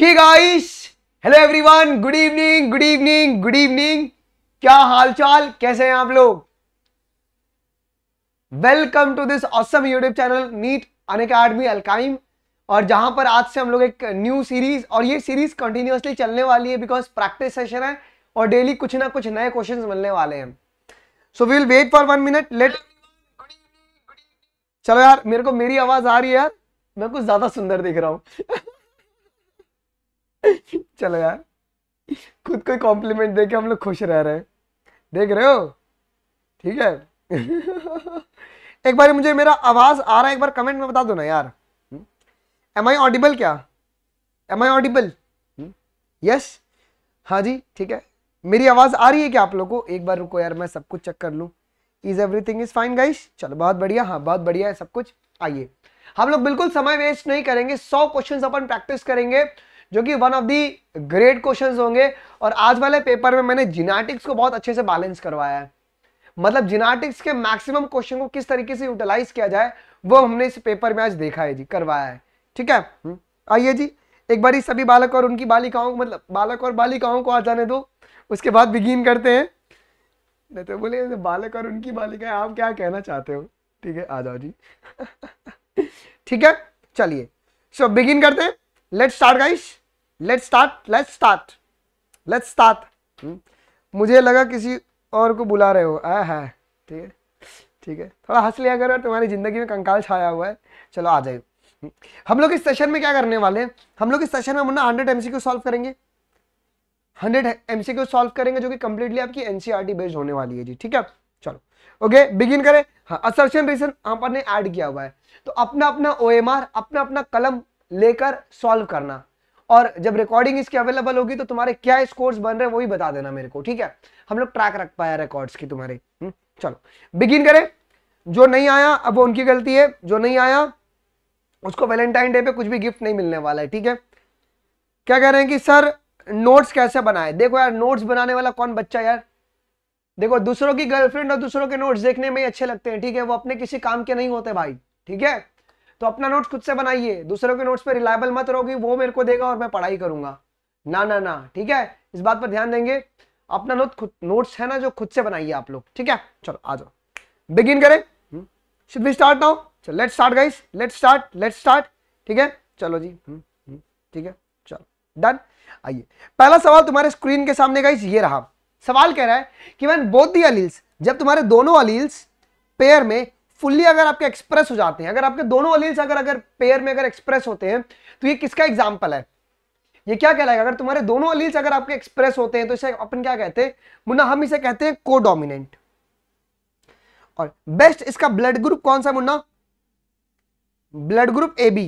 Guys hello everyone good evening good evening good evening क्या हालचाल कैसे हैं आप लोग welcome to this awesome YouTube channel NEET Unacademy Alchemy और जहां पर आज से हम लोग एक न्यू सीरीज और ये सीरीज कंटिन्यूसली चलने वाली है बिकॉज प्रैक्टिस सेशन है और डेली कुछ ना कुछ नए क्वेश्चन मिलने वाले हैं so we'll wait for one minute let चलो यार मेरे को मेरी आवाज आ रही है यार मैं कुछ ज्यादा सुंदर दिख रहा हूँ चलो यार खुद को कॉम्प्लीमेंट दे के हम लोग खुश रह रहे हैं देख रहे हो ठीक है एक बार मुझे मेरा आवाज आ रहा है एक बार कमेंट में बता दो ना यार एम आई ऑडिबल क्या एम आई ऑडिबल यस हाँ जी ठीक है मेरी आवाज आ रही है क्या आप लोगों को एक बार रुको यार मैं सब कुछ चेक कर लू is everything is fine guys चलो बहुत बढ़िया हाँ बहुत बढ़िया है सब कुछ आइए हम लोग बिल्कुल समय वेस्ट नहीं करेंगे सौ क्वेश्चन अपन प्रैक्टिस करेंगे जो कि one of the great questions होंगे और आज वाले पेपर में मैंने जिनाटिक्स को बहुत अच्छे से बैलेंस करवाया है मतलब जिनाटिक्स के मैक्सिमम क्वेश्चन को किस तरीके से यूटिलाइज किया जाए वो हमने इस पेपर में आज देखा है जी करवाया है ठीक है हम्म, आइए जी एक बार सभी बालक और उनकी बालिकाओं मतलब बालक और बालिकाओं को आ जाने दो उसके बाद बिगिन करते हैं नहीं तो बोले बालक और उनकी बालिकाएं आप क्या कहना चाहते हो ठीक है आ जाओ जी ठीक है चलिए सो बिगिन करते हैं let's start guys let start let start let start मुझे लगा किसी और को बुला रहे हो आ है ठीक है ठीक है थोड़ा हंस लिया करो तुम्हारी ज़िंदगी में कंकाल छाया हुआ है चलो आ जाए hmm? हम लोग इस सेशन में क्या करने वाले हैं हम लोग इस सेशन में Munna hundred M C solve करेंगे हंड्रेड एम सी सॉल्व करेंगे जो कि कंप्लीटली आपकी एन टी बेस्ड होने वाली है जी ठीक है चलो ओके बिगिन करें हाँ असर्शन रीजन अपन ने ऐड किया हुआ है तो अपना अपना ओ अपना अपना कलम लेकर सॉल्व करना और जब रिकॉर्डिंग इसकी अवेलेबल होगी तो तुम्हारे क्या स्कोर्स बन रहे हैं वही बता देना मेरे को ठीक है हम लोग ट्रैक रख पाया रिकॉर्ड्स की तुम्हारे हम्म? चलो बिगिन करें जो नहीं आया अब वो उनकी गलती है जो नहीं आया उसको वैलेंटाइन डे पे कुछ भी गिफ्ट नहीं मिलने वाला है ठीक है क्या कह रहे हैं कि सर नोट्स कैसे बनाए देखो यार नोट्स बनाने वाला कौन बच्चा यार देखो दूसरों की गर्लफ्रेंड और दूसरों के नोट्स देखने में ही अच्छे लगते हैं ठीक है वो अपने किसी काम के नहीं होते भाई ठीक है तो अपना नोट्स खुद से बनाइए दूसरों के नोट्स पे रिलायबल मत रहोगी वो मेरे को देगा और मैं पढ़ाई करूंगा ना ना ना ठीक है इस बात पर ध्यान देंगे अपना नोट खुद नोट्स है ना जो खुद से बनाइए आप लोग ठीक है चलो आ जाओ बिगिन करें शुड वी स्टार्ट नाउ चलो let start guys let start let start ठीक है चलो जी हम्म, हम्म, ठीक है चलो डन आइए पहला सवाल तुम्हारे स्क्रीन के सामने गाइस ये रहा सवाल कह रहा है कि मैन बोथ दी अलील्स जब तुम्हारे दोनों अलील्स पेयर में फुल्ली अगर आपके एक्सप्रेस हो जाते हैं अगर आपके दोनों अलील्स अगर अगर पेयर में अगर एक्सप्रेस होते हैं तो ये किसका एग्जाम्पल है ये क्या कहलाएगा अगर तुम्हारे दोनों अलील्स अगर आपके एक्सप्रेस होते हैं तो इसे अपन क्या कहते हैं मुन्ना हम इसे कहते हैं को डोमिनेंट और बेस्ट इसका ब्लड ग्रुप कौन सा Munna blood group A B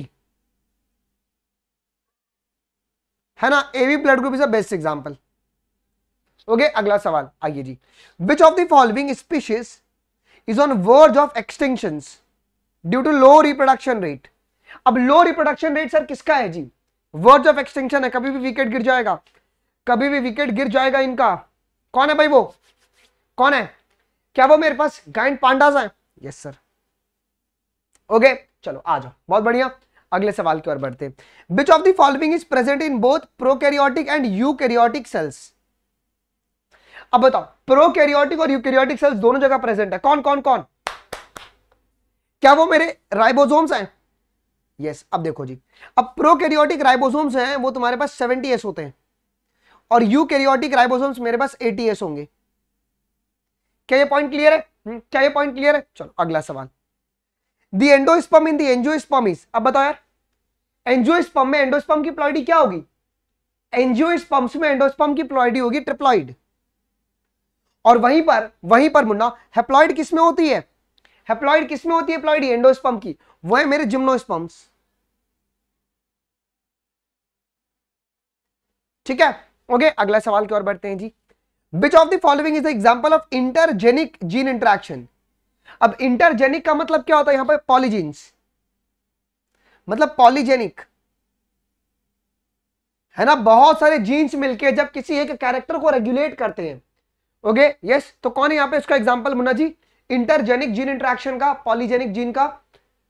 है ना A B blood group is a best example okay अगला सवाल आइए जी which of the following species is on verge of extinction due to low reproduction rate अब लो रिप्रोडक्शन रेट सर किसका है जी verge of extension है कभी भी विकेट गिर जाएगा कभी भी विकेट गिर जाएगा इनका कौन है भाई वो कौन है क्या वो मेरे पास गाइंड पांडाज है यस सर ओके चलो आ जाओ बहुत बढ़िया अगले सवाल की ओर बढ़ते हैं which of the following is present in both prokaryotic and eukaryotic cells अब बताओ प्रोकैरियोटिक और यूकैरियोटिक सेल्स दोनों जगह प्रेजेंट है कौन कौन कौन क्या वो मेरे राइबोसोम्स हैं यस yes, अब देखो जी अब प्रोकैरियोटिक राइबोसोम्स हैं वो तुम्हारे पास 70s होते हैं और यूकैरियोटिक राइबोसोम्स मेरे पास 80s होंगे क्या ये पॉइंट क्लियर है हुँ? हम्म, क्या ये पॉइंट क्लियर है चलो अगला सवाल the endosperm in the angiosperm is अब बताओ यार एंजियोस्पर्म में एंडोस्पर्म की प्लॉइडी क्या होगी एंजियोस्पर्म्स में एंडोस्पर्म की प्लॉइडी होगी ट्रिप्लॉइड और वहीं पर वहीं पर मुन्ना हेप्लॉइड किसमें होती है हेप्लॉइड किसमें होती है हेप्लॉइड एंडोस्पम की वो है मेरे जिम्नोस्पम्स ठीक है ओके अगला सवाल की ओर बढ़ते हैं जी which of the following is example of intergenic gene interaction अब इंटरजेनिक का मतलब क्या होता है यहां पर पॉलीजीन्स मतलब पॉलीजेनिक है ना बहुत सारे जीन्स मिलके जब किसी एक कैरेक्टर को रेगुलेट करते हैं ओके यस तो कौन है यहाँ पे उसका example Munna ji intergenic gene interaction का पॉलीजेनिक जीन का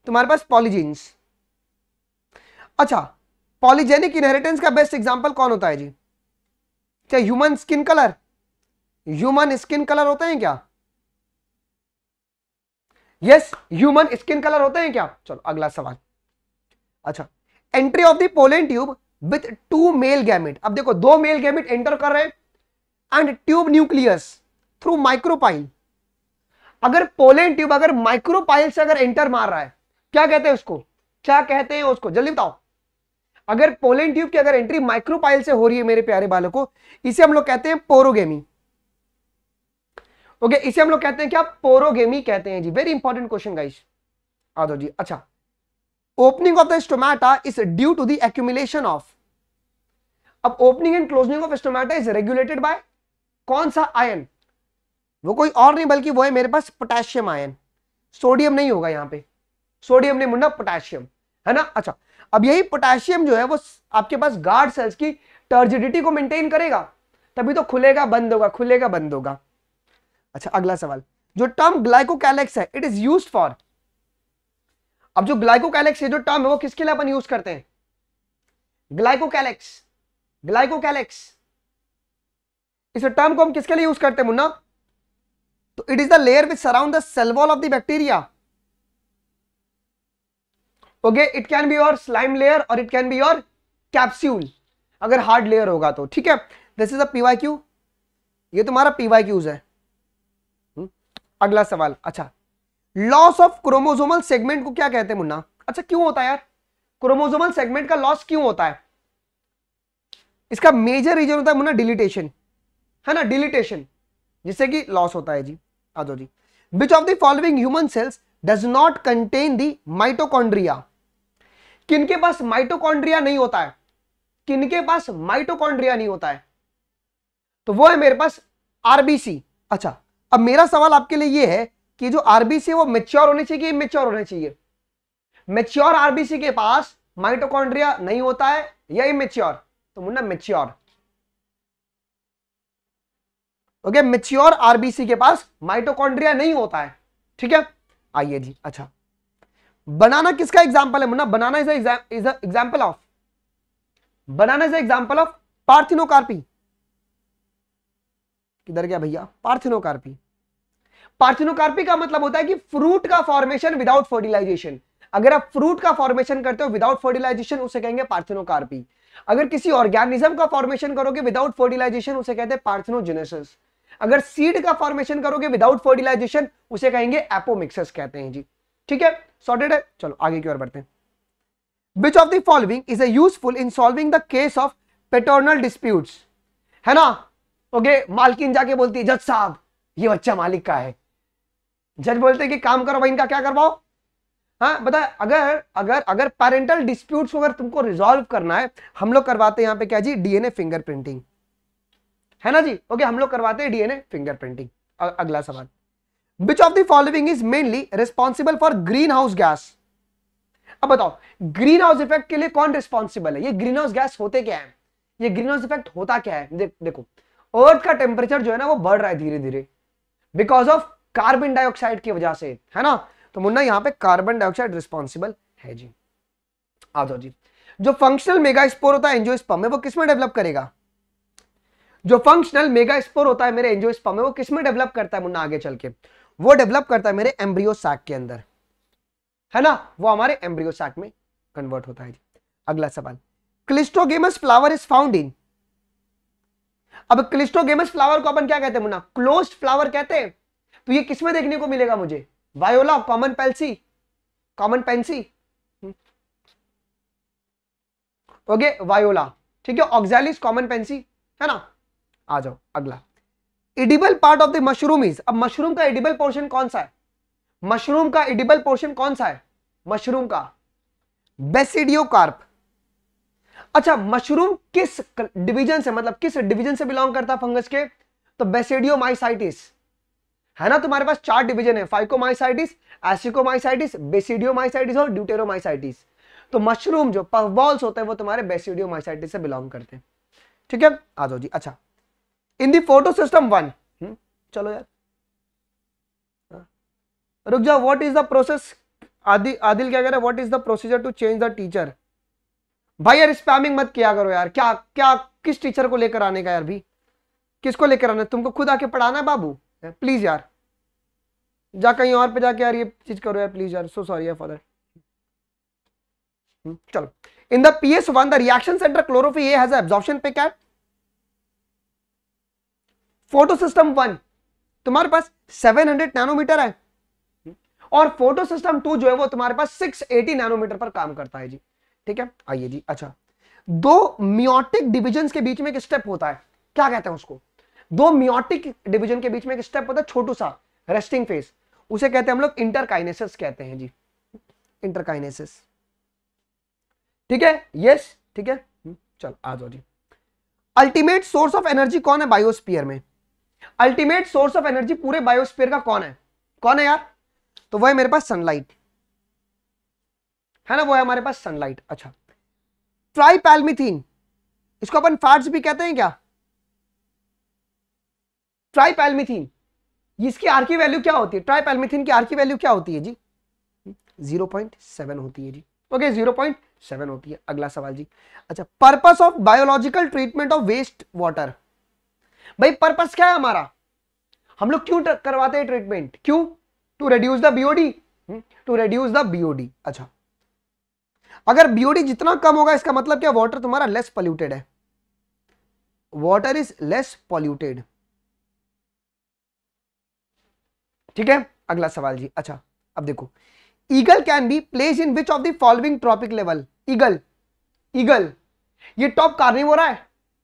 तुम्हारे पास पॉलीजीन्स अच्छा पॉलीजेनिक इनहेरिटेंस का बेस्ट एग्जाम्पल कौन होता है जी क्या human skin colour human skin colour होते हैं क्या यस ह्यूमन स्किन कलर होते हैं क्या चलो अगला सवाल अच्छा entry of the tube with two male gametes अब देखो दो मेल गैमिट एंटर कर रहे हैं and tube nucleus through micropyle अगर पोलेन ट्यूब अगर माइक्रोपाइल से अगर एंटर मार रहा है क्या कहते हैं उसको क्या कहते हैं उसको जल्दी बताओ अगर पोलेन ट्यूब की अगर एंट्री माइक्रोपाइल से हो रही है मेरे प्यारे बालकों इसे हम लोग कहते हैं पोरोगेमी ओके okay, इसे हम लोग कहते हैं क्या पोरोगेमी कहते हैं जी वेरी इंपॉर्टेंट क्वेश्चन गाइस आदो जी अच्छा opening of the stomata is due to the accumulation of अब opening and closing of stomata is regulated by कौन सा आयन वो कोई और नहीं बल्कि वो है मेरे पास पोटेशियम आयन सोडियम नहीं होगा यहां पे सोडियम नहीं मुन्ना पोटेशियम है ना अच्छा अब यही पोटेशियम जो है वो आपके पास गार्ड सेल्स की टर्जिडिटी को मेंटेन करेगा तभी तो खुलेगा बंद होगा खुलेगा बंद होगा अच्छा अगला सवाल जो टर्म ग्लाइकोकैलेक्स है इट इज यूज फॉर अब जो ग्लाइकोकैलेक्स है जो टर्म है वो किसके लिए अपन यूज करते हैं ग्लाइकोकैलेक्स ग्लाइकोकैलेक्स इस टर्म को हम किसके लिए यूज करते हैं मुन्ना तो it is the layer which surround the cell wall of the bacteria okay it can be your slime layer और it can be your capsule अगर हार्ड लेयर होगा तो ठीक है this is a P Y Q ये तुम्हारा PY cues है हुँ? हम्म, अगला सवाल अच्छा लॉस ऑफ क्रोमोजोमल सेगमेंट को क्या कहते हैं मुन्ना अच्छा क्यों होता है यार क्रोमोजोमल सेगमेंट का लॉस क्यों होता है इसका मेजर रीजन होता है मुन्ना डिलीटेशन है ना डिलीटेशन जिससे कि लॉस होता है जी आ जी which of the following human cells does not contain the mitochondria किनके पास माइटोकॉन्ड्रिया नहीं होता है किनके पास माइटोकॉन्ड्रिया नहीं होता है तो वो है मेरे पास आरबीसी अच्छा अब मेरा सवाल आपके लिए ये है कि जो आरबीसी है वो मेच्योर होने चाहिए मेच्योर होने चाहिए मेच्योर आरबीसी के पास माइटोकॉन्ड्रिया नहीं होता है या इमेच्योर तो Munna mature okay mature RBC के पास माइटोकॉन्ड्रिया नहीं होता है ठीक है आइए जी अच्छा बनाना किसका एग्जाम्पल है Munna banana is is example of banana is example of parthenocarpy किधर गया भैया पार्थिनोकार्पी पार्थिनोकार्पी का मतलब होता है कि फ्रूट का फॉर्मेशन विदाउट फर्टिलाइजेशन अगर आप फ्रूट का फॉर्मेशन करते हो विदाउट फर्टिलाइजेशन उसे कहेंगे पार्थिनोकार्पी अगर किसी ऑर्गेनिज्म का फॉर्मेशन करोगे विदाउट फर्टिलाइजेशन उसे कहते हैं पार्थिनोजेनेसिस अगर सीड का फॉर्मेशन करोगे विदाउट फर्टिलाइजेशन उसे कहेंगे एपोमिक्सस कहते हैं जी ठीक है सॉर्टेड है चलो आगे की ओर बढ़ते हैं which of the following is a useful in solving the case of paternal dispute है ना ओके मालकिन जाके बोलती है जज साहब ये बच्चा मालिक का है जज बोलते कि काम करो भाई इनका क्या करवाओ हाँ बताए अगर अगर अगर पेरेंटल डिस्प्यूट्स को अगर तुमको रिजॉल्व करना है हम लोग करवाते हैं यहाँ पे क्या जी डीएनए फिंगरप्रिंटिंग है ना जी ओके हम लोग करवाते हैं डीएनए फिंगरप्रिंटिंग अगला सवाल which of the following is mainly responsible for green house gas अब बताओ ग्रीन हाउस इफेक्ट के लिए कौन रिस्पॉन्सिबल है ये ग्रीन हाउस गैस होते क्या है ये ग्रीन हाउस इफेक्ट होता क्या है दे, देखो अर्थ का टेम्परेचर जो है ना वो बढ़ रहा है धीरे धीरे बिकॉज ऑफ कार्बन डाइऑक्साइड की वजह से है ना तो मुन्ना यहाँ पे कार्बन डाइऑक्साइड रिस्पॉन्सिबल है जी आ जाओ जी जो फंक्शनल मेगा स्पोर होता है एंजियोस्पर्म में वो किसमें डेवलप करेगा जो फंक्शनल मेगा स्पोर होता है मेरे एंजियोस्पर्म में वो किसमें डेवलप करता है मुन्ना आगे चल के वो डेवलप करता है मेरे एम्ब्रियो सैक के अंदर है ना वो हमारे एम्ब्रियो सैक में कन्वर्ट होता है अगला सवाल cleistogamous flower is found in अब क्लिस्टोगेमस फ्लावर को अपन क्या कहते हैं मुन्ना क्लोज फ्लावर कहते हैं तो ये किसमें देखने को मिलेगा मुझे viola common pansy common pansy okay viola ठीक है ऑक्सैलिस कॉमन पेंसी है ना आ जाओ अगला edible part of the mushroom is अब मशरूम का एडिबल पोर्शन कौन सा है मशरूम का एडिबल पोर्शन कौन सा है मशरूम का बेसिडियोकार्प अच्छा मशरूम किस डिवीजन से मतलब किस डिवीजन से बिलोंग करता है फंगस के तो बेसिडियो माइसाइटिस है ना तुम्हारे पास चार डिवीजन है फाइको माइसाइटिस एसिको माइसाइटिस बेसिडियो माइसाइटिस और ड्यूटेरो माइसाइटिस तो मशरूम जो पफ बॉल्स होते हैं वो तुम्हारे बेसिडियो माइसाइटिस से बिलोंग करते हैं ठीक है आ जाओ जी अच्छा in the photosystem one hmm, चलो यार हाँ। रुक जाओ व्हाट इज द प्रोसेस आदि आदिल क्या कह रहा है what is the procedure to change the teacher भाई यार स्पैमिंग मत किया करो यार क्या क्या किस टीचर को लेकर आने का यार भी किसको लेकर आना तुमको खुद आके पढ़ाना है बाबू प्लीज हाँ, यार जा कहीं और पे जाके यार ये चीज करो यार प्लीज यार सो सॉरी यार फादर हम्म, चलो in the PS one the reaction centre A A has absorption peak at photosystem one तुम्हारे पास 700 नैनोमीटर है और फोटो सिस्टम टू जो है वो तुम्हारे पास 680 नैनोमीटर पर काम करता है जी ठीक है आइए जी अच्छा दो मियोटिक डिविजन के बीच में एक स्टेप होता है क्या कहते हैं उसको दो मियोटिक डिविजन के बीच में एक स्टेप होता है छोटू सा रेस्टिंग फेस उसे कहते हैं हम लोग इंटरकाइनेसिस कहते हैं जी इंटरकाइनेसिस ठीक है यस ठीक है हम्म, चल आ जाओ जी अल्टीमेट सोर्स ऑफ एनर्जी कौन है बायोस्पियर में अल्टीमेट सोर्स ऑफ एनर्जी पूरे बायोस्फीयर का कौन है कौन है यार तो वह है मेरे पास सनलाइट है ना वो है हमारे पास सनलाइट अच्छा ट्राईपैलमिथीन इसको अपन फैट्स भी कहते हैं क्या ट्राईपैलमिथीन इसकी आर की वैल्यू क्या होती है ट्राईपैलमिथीन की आर की वैल्यू क्या होती है जी 0.7 होती है जी ओके okay, 0.7 होती है अगला सवाल जी अच्छा purpose of biological treatment of waste water भाई पर्पस क्या है हमारा हम लोग क्यों करवाते हैं ट्रीटमेंट क्यों to reduce the BOD to reduce the BOD अच्छा अगर बीओडी जितना कम होगा इसका मतलब क्या वाटर तुम्हारा लेस पॉल्यूटेड है वाटर इज लेस पॉल्यूटेड ठीक है अगला सवाल जी अच्छा अब देखो eagle can be place in which of the following trophic level eagle eagle ये टॉप कार्निवोरा है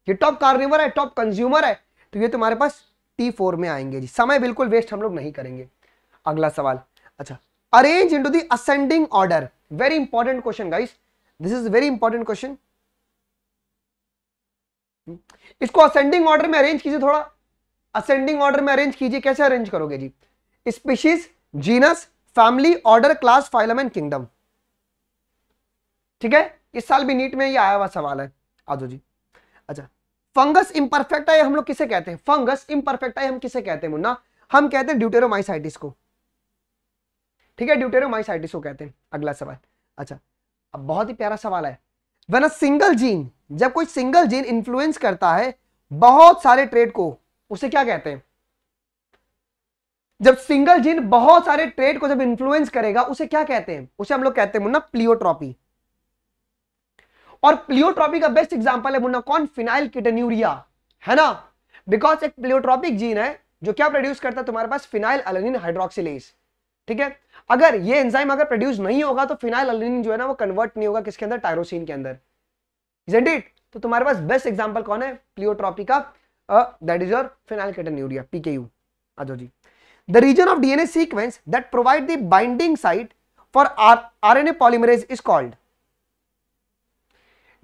ये टॉप कार्निवोरा है टॉप कंज्यूमर है तो ये तुम्हारे पास टी फोर में आएंगे जी समय बिल्कुल वेस्ट हम लोग नहीं करेंगे अगला सवाल अच्छा arrange into ascending order very important question guys this is very important question इसको असेंडिंग ऑर्डर में अरेंज कीजिए थोड़ा असेंडिंग ऑर्डर में अरेंज कीजिए कैसे अरेंज करोगे जी species genus family order class phylum and kingdom ठीक है इस साल भी नीट में ये आया हुआ सवाल है आजो जी अच्छा फंगस इम्परफेक्ट आई हम लोग किसे कहते हैं फंगस इम्परफेक्ट आई हम किसे कहते हैं मुन्ना हम कहते हैं ड्यूटेरोमाइसाइटिस को ठीक है ड्यूटेरोमाइसाइटिस को कहते हैं अगला सवाल अच्छा अब बहुत ही प्यारा सवाल है वन अ सिंगल जीन जब कोई सिंगल जीन इंफ्लुएंस करता है बहुत सारे ट्रेड को उसे क्या कहते हैं जब सिंगल जीन बहुत सारे ट्रेड को जब इन्फ्लुएंस करेगा उसे क्या कहते हैं उसे हम लोग कहते हैं मुन्ना प्लियोट्रॉपी और प्लियोट्रॉपी का बेस्ट एग्जाम्पल है मुन्ना कौन फिनाइल किटन्यूरिया है ना बिकॉज एक प्लियोट्रॉपिक जीन है जो क्या प्रोड्यूस करता है तुम्हारे पास फिनाइल अलिन हाइड्रोक्सिलेज ठीक है अगर ये एंजाइम अगर प्रोड्यूस नहीं होगा तो फिनाइल अलिन जो है ना वो कन्वर्ट नहीं होगा किसके अंदर टायरोसिन के अंदर इजेंट इट तो तुम्हारे पास बेस्ट एग्जाम्पल कौन है प्लियोट्रॉपी का that is your phenylketonuria PKU आ जाओ जी the reason of DNA sequence that provide the binding site for RNA polymerase is called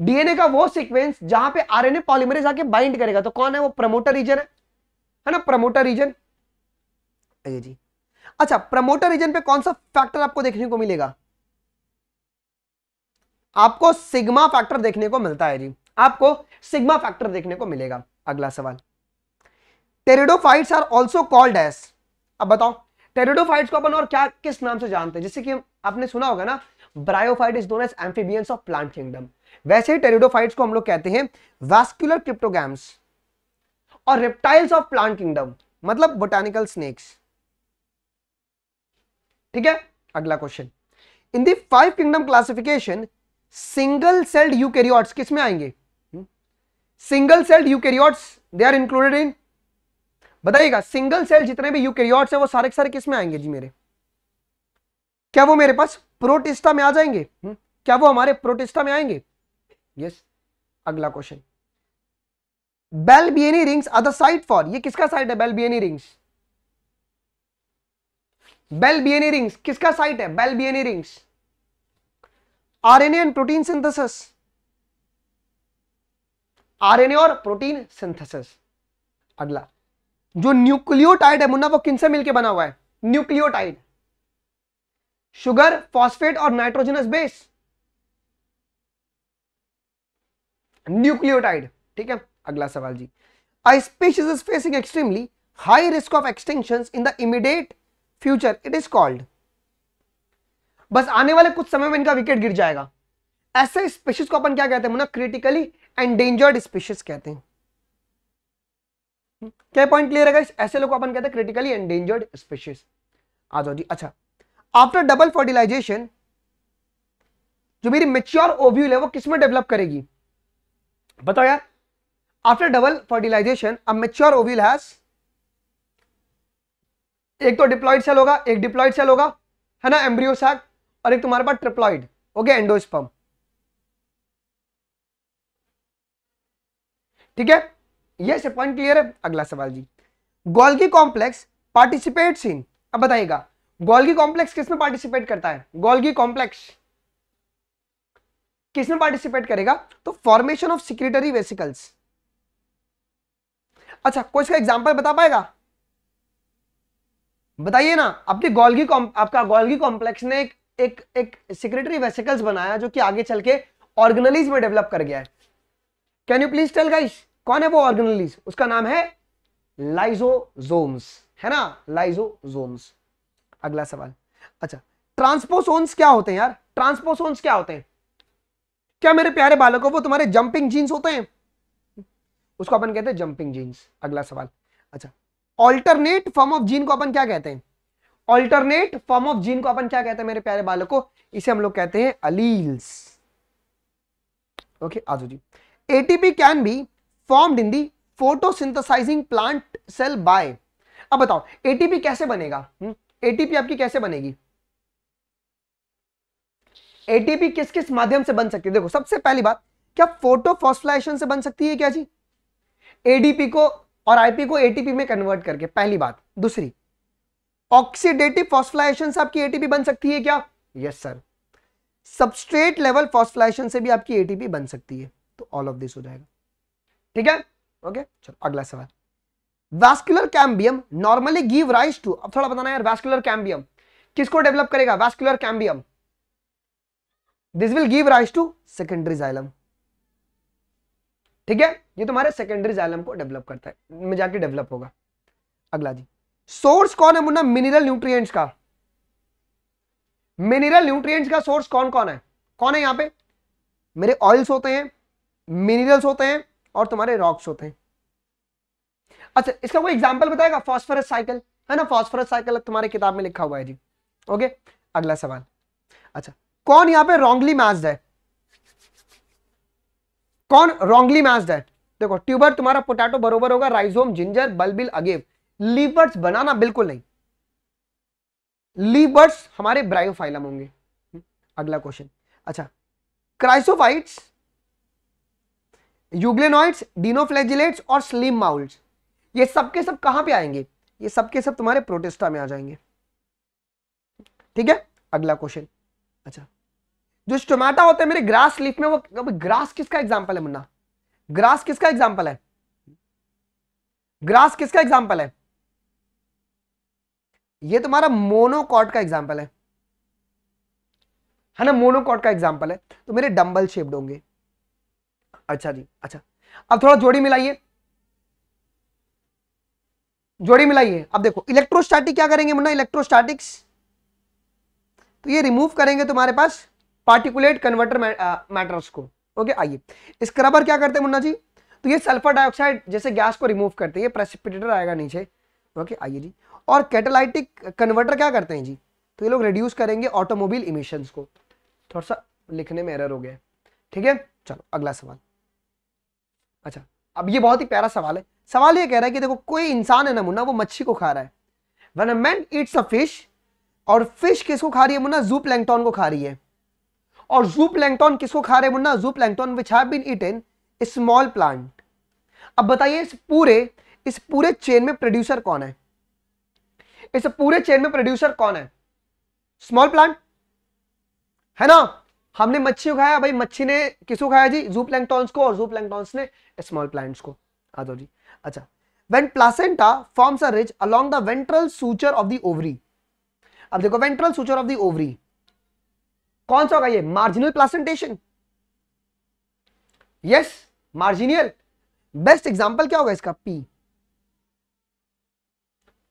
DNA का वो सीक्वेंस जहां पे आरएनए पॉलीमरेज आके बाइंड करेगा तो कौन है वो प्रमोटर रीजन है है ना प्रमोटर रीजन अरे जी अच्छा प्रमोटर रीजन पे कौन सा फैक्टर आपको देखने को मिलेगा आपको सिग्मा फैक्टर देखने को मिलता है जी आपको सिग्मा फैक्टर देखने को मिलेगा अगला सवाल pteridophytes are also called as अब बताओ टेरिडोफाइट्स को अपन और क्या किस नाम से जानते हैं जैसे कि आपने सुना होगा ना bryophyte is known as amphibians of plant kingdom वैसे ही टेरिडोफाइट्स को हम लोग कहते हैं वैस्कुलर क्रिप्टोगैम्स और रेप्टाइल्स ऑफ प्लांट किंगडम मतलब बोटानिकल स्नेक्स ठीक है अगला question in the five kingdom classification single celled eukaryotes किस में आएंगे हम्म? Single celled eukaryotes they are included in बताइएगा सिंगल सेल जितने भी यूकैरियोट्स हैं वो सारे के सारे किस में आएंगे जी मेरे क्या वो मेरे पास प्रोटिस्टा में आ जाएंगे हम्म? क्या वो हमारे प्रोटिस्टा में आएंगे यस अगला question Balbiani rings are the site for ये किसका साइट है Balbiani rings Balbiani rings किसका साइट है Balbiani rings RNA and protein synthesis RNA और प्रोटीन सिंथेसिस अगला जो न्यूक्लियोटाइड है मुन्ना वो किनसे मिलके बना हुआ है न्यूक्लियोटाइड शुगर फॉस्फेट और नाइट्रोजनस बेस न्यूक्लियोटाइड ठीक है अगला सवाल जी a species is facing extremely high risk of extinctions in the immediate future it is called बस आने वाले कुछ समय में इनका विकेट गिर जाएगा ऐसे स्पीशीज को अपन क्या कहते हैं क्रिटिकली एंडेंजर्ड स्पीशीज कहते हैं क्या पॉइंट क्लियर है ऐसे लोग अपन कहते हैं क्रिटिकली एंडेंजर्ड स्पीशीज आ जाओ जी अच्छा आफ्टर डबल फर्टिलाइजेशन जो मेरी मेच्योर ओव्यूल है वो किसमें डेवलप करेगी बताओ यार after double fertilization a mature ovule has एक तो डिप्लॉइड सेल होगा एक डिप्लॉइड सेल होगा है ना एम्ब्रियो सैक और एक तुम्हारे पास ट्रिप्लॉइड हो गया एंडोस्पम ठीक है यह से पॉइंट क्लियर है अगला सवाल जी गोल्गी कॉम्प्लेक्स पार्टिसिपेट्स इन अब बताइएगा गोल्गी कॉम्प्लेक्स किसमें पार्टिसिपेट करता है गोल्गी कॉम्प्लेक्स किसमें पार्टिसिपेट करेगा तो फॉर्मेशन ऑफ सिक्रेटरी वेसिकल्स अच्छा कोई इसका एग्जाम्पल बता पाएगा बताइए ना अपनी गोल्गी आपका गोल्गी कॉम्प्लेक्स ने एक एक एक सिक्रेटरी वेसिकल्स बनाया जो कि आगे चल के ऑर्गेनलीज में डेवलप कर गया है can you please tell guys कौन है वो ऑर्गेनलीज उसका नाम है लाइजोजोम्स है ना लाइजोजोम्स अगला सवाल अच्छा ट्रांसपोसोन्स क्या होते हैं यार ट्रांसपोसोन्स क्या होते हैं क्या मेरे प्यारे बालकों वो तुम्हारे जंपिंग जीन्स होते हैं उसको अपन कहते हैं जंपिंग जीन्स अगला सवाल अच्छा ऑल्टरनेट फॉर्म ऑफ जीन को अपन क्या कहते हैं ऑल्टरनेट फॉर्म ऑफ जीन को अपन क्या कहते हैं मेरे प्यारे बालकों इसे हम लोग कहते हैं अलील्स ओके आजू जी ATP can be formed in the photosynthesizing plant cell by अब बताओ एटीपी कैसे बनेगा एटीपी हम्म, आपकी कैसे बनेगी एटीपी किस किस माध्यम से बन सकती है देखो सबसे पहली बात क्या फोटोफॉस्फोलाइजेशन से बन सकती है क्या जी एडीपी को और आईपी को एटीपी में कन्वर्ट करके पहली बात दूसरी ऑक्सीडेटिव फॉस्फोलाइजेशन से आपकी एटीपी बन सकती है क्या yes sir substrate level phosphorylation से भी आपकी एटीपी बन सकती है तो ऑल ऑफ दिस हो जाएगा ठीक है ओके चलो अगला सवाल vascular cambium normally give rise to अब थोड़ा बताना यार वैस्कुलर कैम्बियम किसको डेवलप करेगा vascular cambium this will give rise to secondary xylem ठीक है ये तुम्हारे सेकेंडरी जाइलम को डेवलप करता है में जाके डेवलप होगा अगला जी सोर्स कौन है मुन्ना मिनरल न्यूट्रिएंट्स का मिनरल न्यूट्रिएंट्स का सोर्स कौन कौन है कौन है यहाँ पे मेरे ऑयल्स होते हैं मिनरल्स होते हैं और तुम्हारे रॉक्स होते हैं अच्छा इसका कोई एग्जाम्पल बताएगा फॉस्फोरस साइकिल है ना फॉस्फोरस साइकिल तुम्हारे किताब में लिखा हुआ है जी ओके अगला सवाल अच्छा कौन यहां पे रॉन्गली मैच्ड है कौन रॉन्गली मैच्ड है देखो ट्यूबर तुम्हारा पोटैटो बरोबर होगा rhizome ginger bulbil agave leaves banana बिल्कुल नहीं लीवर्स हमारे ब्रायोफाइलम होंगे अगला क्वेश्चन अच्छा क्राइसोफाइट्स यूग्लेनॉइड्स डिनोफ्लेजिलेट्स और स्लिम माउल्स ये सब के सब कहां पे आएंगे ये सब के सब तुम्हारे प्रोटेस्टा में आ जाएंगे ठीक है अगला क्वेश्चन अच्छा जो स्टोमेटा होते हैं मेरे ग्रास लीफ में वो ग्रास किसका एग्जाम्पल है मुन्ना ग्रास किसका एग्जाम्पल है ग्रास किसका एग्जाम्पल है ये तुम्हारा मोनोकॉट का एग्जाम्पल है है ना मोनोकॉट का एग्जाम्पल है तो मेरे डम्बल शेप्ड होंगे अच्छा जी अच्छा अब थोड़ा जोड़ी मिलाइए जोड़ी मिलाइए अब देखो इलेक्ट्रोस्टैटिक क्या करेंगे मुन्ना इलेक्ट्रोस्टैटिक्स तो ये रिमूव करेंगे तुम्हारे पास पार्टिकुलेट कन्वर्टर मैटर्स को ओके आइए स्क्रबर क्या करते हैं मुन्ना जी तो ये सल्फर डाइऑक्साइड जैसे गैस को रिमूव करते हैं प्रेसिपिटेटर आएगा नीचे ओके आइए जी और कैटेलाइटिक कन्वर्टर क्या करते हैं जी तो ये लोग रिड्यूस करेंगे ऑटोमोबाइल इमिशंस को थोड़ा सा लिखने में एरर हो गया ठीक है चलो अगला सवाल अच्छा अब ये बहुत ही प्यारा सवाल है सवाल ये कह रहा है कि देखो कोई इंसान है ना मुन्ना वो मच्छी को खा रहा है one man eats a fish और फिश किसको खा रही है मुन्ना जू प्लैंगटॉन को खा रही है और जू प्लैंगटॉन किसको खा रहे मुन्ना जू प्लैंगटॉन विच है स्मॉल प्लांट अब बताइए इस पूरे इस पूरे चेन में प्रोड्यूसर कौन है इस पूरे चेन में प्रोड्यूसर कौन है स्मॉल प्लांट है ना हमने मच्छी खाया भाई मच्छी ने किसको खाया जी जू प्लैंगटॉन्स को और जू प्लैंगटॉन्स ने स्मॉल प्लांट्स को आदो जी अच्छा when placenta forms a ridge along the ventral suture of the ovary अब देखो ventral suture of the ovary कौन सा होगा ये marginal placentation yes marginal best example क्या होगा इसका पी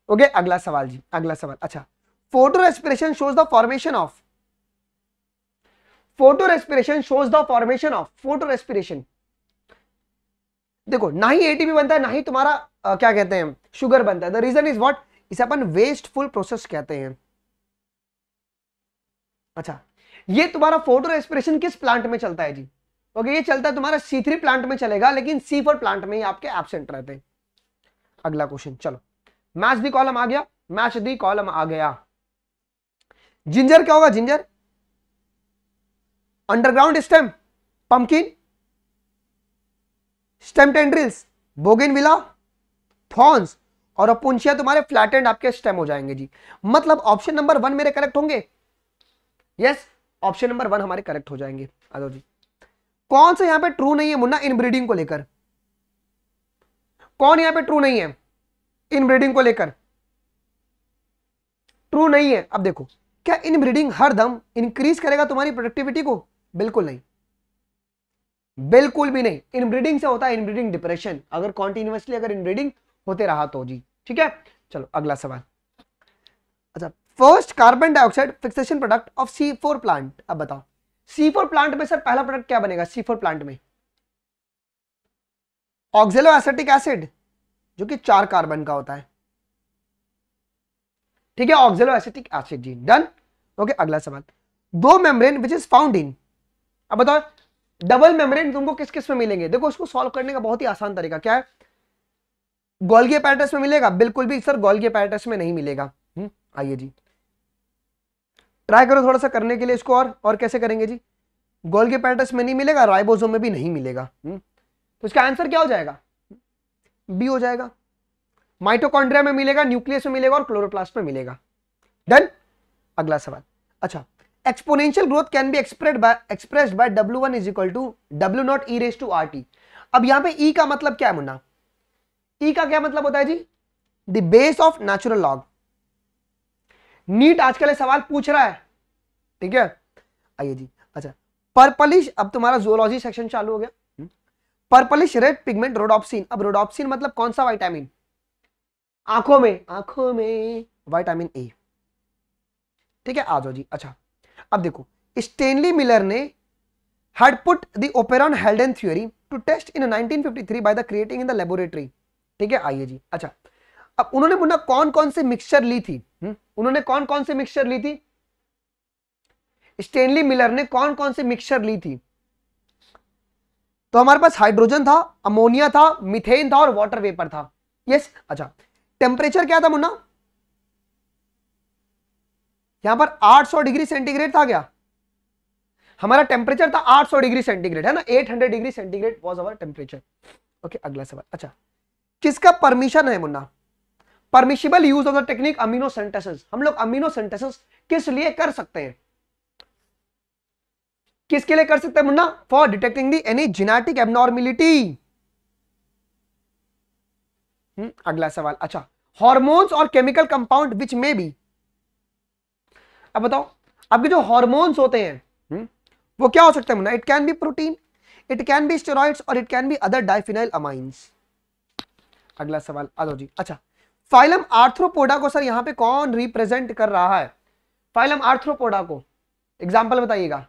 ओके okay, अगला सवाल जी अगला सवाल अच्छा photorespiration shows the formation of photorespiration shows the formation of photorespiration देखो ना ही एटीपी बनता है ना ही तुम्हारा आ, क्या कहते हैं शुगर बनता है द रीजन इज वॉट इसे अपन वेस्टफुल प्रोसेस कहते हैं अच्छा ये तुम्हारा फोटो रेस्पिरेशन किस प्लांट में चलता है जी ओके ये चलता है तुम्हारा सी थ्री प्लांट में चलेगा लेकिन सी फोर प्लांट में ही आपके एबसेंट रहते हैं अगला क्वेश्चन चलो मैच दी कॉलम आ गया मैच दी कॉलम आ गया जिंजर क्या होगा ginger underground stem pumpkin stem tendrils bougainvillea thorns और अपोन्शिया तुम्हारे एंड आपके स्टेम हो जाएंगे जी मतलब ऑप्शन नंबर वन मेरे करेक्ट होंगे yes yes? Option number one हमारे करेक्ट हो जाएंगे आदो जी कौन सा यहां पे ट्रू नहीं है मुन्ना इनब्रीडिंग को लेकर कौन यहां पे ट्रू नहीं है इनब्रीडिंग को लेकर ट्रू नहीं है अब देखो क्या इनब्रीडिंग हर दम इंक्रीज करेगा तुम्हारी प्रोडक्टिविटी को बिल्कुल नहीं बिल्कुल भी नहीं इनब्रीडिंग से होता है इनब्रीडिंग डिप्रेशन अगर कॉन्टिन्यूसली अगर इनब्रीडिंग होते रहा तो जी ठीक है चलो अगला सवाल अच्छा first carbon dioxide fixation product of C four plant अब बताओ सी फोर प्लांट में सर पहला प्रोडक्ट क्या बनेगा सी फोर प्लांट में ऑक्जेलो एसेटिक एसिड जो कि चार कार्बन का होता है ठीक है ऑक्जेलो एसेटिक एसिड जी डन ओके अगला सवाल दो membrane which is found in अब बताओ डबल मेम्ब्रेन तुमको किस किस में मिलेंगे देखो उसको सॉल्व करने का बहुत ही आसान तरीका क्या है गोल्गी पैरेटस में मिलेगा बिल्कुल भी सर गोल्गी पैरेटस में नहीं मिलेगा हम्म, आइए जी ट्राई करो थोड़ा सा करने के लिए इसको और और कैसे करेंगे जी गोल के पैटर्स में नहीं मिलेगा राइबोसोम में भी नहीं मिलेगा हुँ? हम्म? तो इसका आंसर क्या हो जाएगा बी हो जाएगा माइटोकॉन्ड्रिया में मिलेगा न्यूक्लियस में मिलेगा और क्लोरोप्लास्ट में मिलेगा डन अगला सवाल अच्छा exponential growth can be expressed by by W one is equal to W naught E raise to R T अब यहां पे ई e का मतलब क्या है मुन्ना ई e का क्या मतलब होता है जी the base of natural log NEET आजकल सवाल पूछ रहा है ठीक है आइए जी अच्छा पर्पलिश अब तुम्हारा जोलॉजी सेक्शन चालू हो गया हम्म। पर्पलिश रेड पिगमेंट रोडॉप्सिन अब रोडॉप्सिन मतलब कौन सा वाइटामिन आंखों में आंखों में वाइटामिन ए ठीक है आ जाओ जी अच्छा अब देखो स्टेनली मिलर ने had put the operon Halden theory to test in 1953 by the creating in the laboratory ठीक है आइए जी अच्छा अब उन्होंने मुन्ना कौन कौन से मिक्सचर ली थी हु? हम्म, उन्होंने कौन कौन से मिक्सचर ली थी स्टेनली मिलर ने कौन कौन से मिक्सचर ली थी तो हमारे पास हाइड्रोजन था अमोनिया था मिथेन था और वाटर वेपर था यस अच्छा टेम्परेचर क्या था मुन्ना यहां पर 800 डिग्री सेंटीग्रेड था क्या हमारा टेम्परेचर था 800 डिग्री सेंटीग्रेड है ना 800 degree centigrade was our temperature okay अगला सवाल अच्छा किसका परमिशन है मुन्ना permissible use of the technique amniocentesis हम लोग अमीनो सेंटेसिस किस लिए कर सकते हैं किसके लिए कर सकते हैं मुन्ना for detecting the any genetic abnormality अगला सवाल अच्छा हॉर्मोन्स और chemical compound which may be अब बताओ आपके जो हॉर्मोन्स होते हैं हुँ? हम्म, वो क्या हो सकते हैं मुन्ना it can be protein it can be steroids और it can be other diphenyl amines अगला सवाल आदो जी अच्छा फाइलम आर्थ्रोपोडा को सर यहां पे कौन रिप्रेजेंट कर रहा है फाइलम आर्थ्रोपोडा को एग्जांपल बताइएगा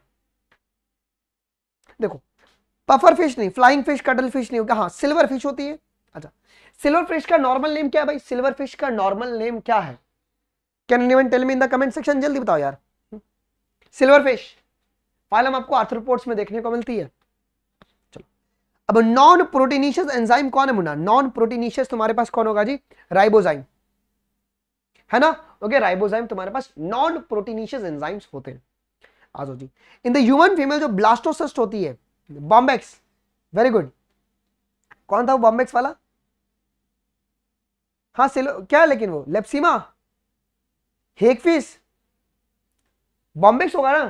देखो पफर फिश नहीं फ्लाइंग फिश कटल फिश नहीं होगा हाँ सिल्वर फिश होती है अच्छा सिल्वर फिश का नॉर्मल नेम क्या है भाई सिल्वर फिश का नॉर्मल नेम क्या है can anyone tell me in the comment section जल्दी बताओ यार सिल्वर hmm? फिश फाइलम आपको आर्थ्रोपोड्स में देखने को मिलती है अब नॉन प्रोटीनिशियस एंजाइम कौन है मुन्ना नॉन प्रोटीनिशियस तुम्हारे पास कौन होगा जी राइबोजाइम है ना ओके राइबोजाइम तुम्हारे पास नॉन प्रोटीनिशियस एंजाइम्स होते हैं आज जी इन द ह्यूमन फीमेल जो ब्लास्टोसिस्ट होती है बॉम्बेक्स वेरी गुड कौन था वो बॉम्बेक्स वाला हाँ सिलो क्या है लेकिन वो लेप्सिमा हेकफिस बॉम्बेक्स होगा ना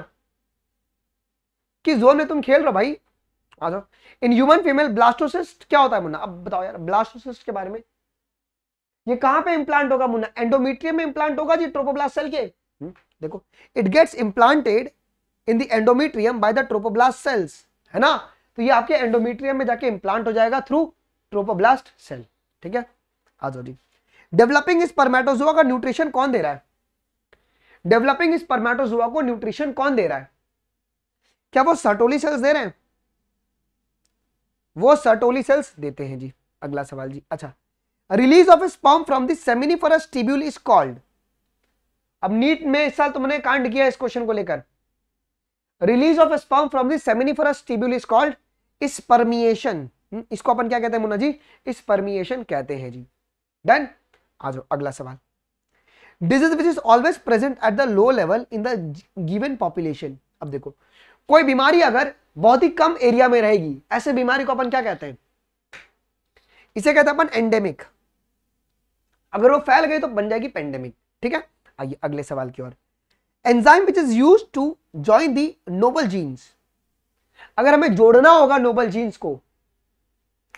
किस जोन में तुम खेल रहे हो भाई आ जाओ इन ह्यूमन फीमेल ब्लास्टोसिस्ट क्या होता है मुन्ना अब बताओ यार ब्लास्टोसिस्ट के बारे में ये कहां पे इम्प्लांट होगा मुन्ना एंडोमीट्रियम में इम्प्लांट होगा जी ट्रोपोब्लास्ट सेल के हम्म, देखो it gets implanted in the endometrium by the trophoblast cells है ना तो ये आपके एंडोमीट्रियम में जाके इम्प्लांट हो जाएगा थ्रू ट्रोपोब्लास्ट सेल ठीक है आ जाओ जी डेवलपिंग इस स्पर्मेटोजुआ का न्यूट्रिशन कौन दे रहा है डेवलपिंग इस स्पर्मेटोजुआ को न्यूट्रिशन कौन दे रहा है क्या वो सर्टोली सेल्स दे रहे हैं वो सर्टोली सेल्स देते हैं जी अगला सवाल जी अच्छा release of sperm from this seminiferous tubule is called अब नीट में इस साल तुमने कांड किया इस क्वेश्चन को लेकर release of sperm from this seminiferous tubule is called spermiation इसको अपन क्या कहते हैं मुन्ना जी इस परमिएशन कहते हैं जी डन आ जाओ अगला सवाल disease which is always present at the low level in the given population अब देखो कोई बीमारी अगर बहुत ही कम एरिया में रहेगी ऐसे बीमारी को अपन क्या कहते हैं इसे कहते हैं अपन एंडेमिक अगर वो फैल गई तो बन जाएगी पेंडेमिक ठीक है आइए अगले सवाल की ओर enzyme which is use to join the noble genes अगर हमें जोड़ना होगा नोबल जीन्स को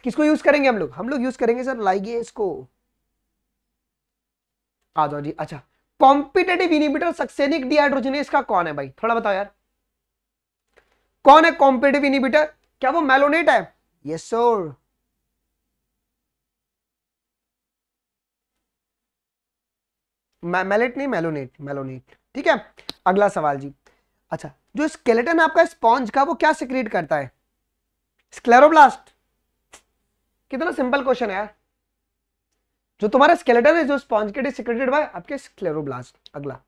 किसको यूज करेंगे हम लोग हम लोग यूज करेंगे सर लाइगे इसको आ जाओ जी अच्छा कॉम्पिटेटिव इनिबिटर सक्सेनिक डिहाइड्रोजनेस का कौन है भाई थोड़ा बताओ यार कौन है कॉम्पिटेटिव इनिबिटर क्या वो मेलोनेट है यस सर मेलेट नहीं मेलोनेट मेलोनेट ठीक है अगला सवाल जी अच्छा जो स्केलेटन आपका स्पॉन्ज का वो क्या सिक्रेट करता है स्क्लेरोब्लास्ट कितना सिंपल क्वेश्चन है यार जो तुम्हारा स्केलेटन है जो स्पॉन्ज के सिक्रेटेड बाय आपके स्क्लेरोब्लास्ट अगला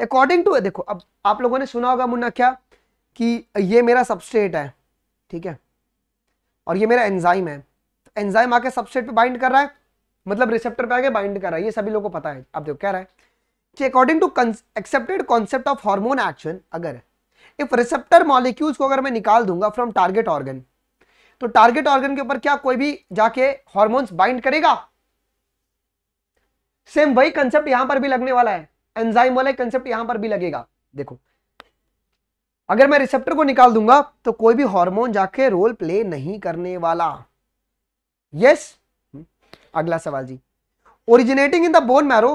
अकॉर्डिंग टू देखो अब आप लोगों ने सुना होगा मुन्ना क्या कि ये मेरा सबस्टेट है ठीक है और ये मेरा एंजाइम है तो एंजाइम आके सबस्टेट पे बाइंड कर रहा है मतलब रिसेप्टर पे आके बाइंड कर रहा है ये सभी लोगों को पता है आप देखो कह रहा है कि according to accepted concept of hormone action अगर इफ रिसेप्टर मॉलिक्यूल्स को अगर मैं निकाल दूंगा फ्रॉम टारगेट ऑर्गन तो टारगेट ऑर्गन के ऊपर क्या कोई भी जाके हॉर्मोन्स बाइंड करेगा सेम वही कंसेप्ट यहां पर भी लगने वाला है एंजाइम वाला कंसेप्ट यहां पर भी लगेगा देखो अगर मैं रिसेप्टर को निकाल दूंगा तो कोई भी हार्मोन जाके रोल प्ले नहीं करने वाला यस अगला सवाल जी originating in the bone marrow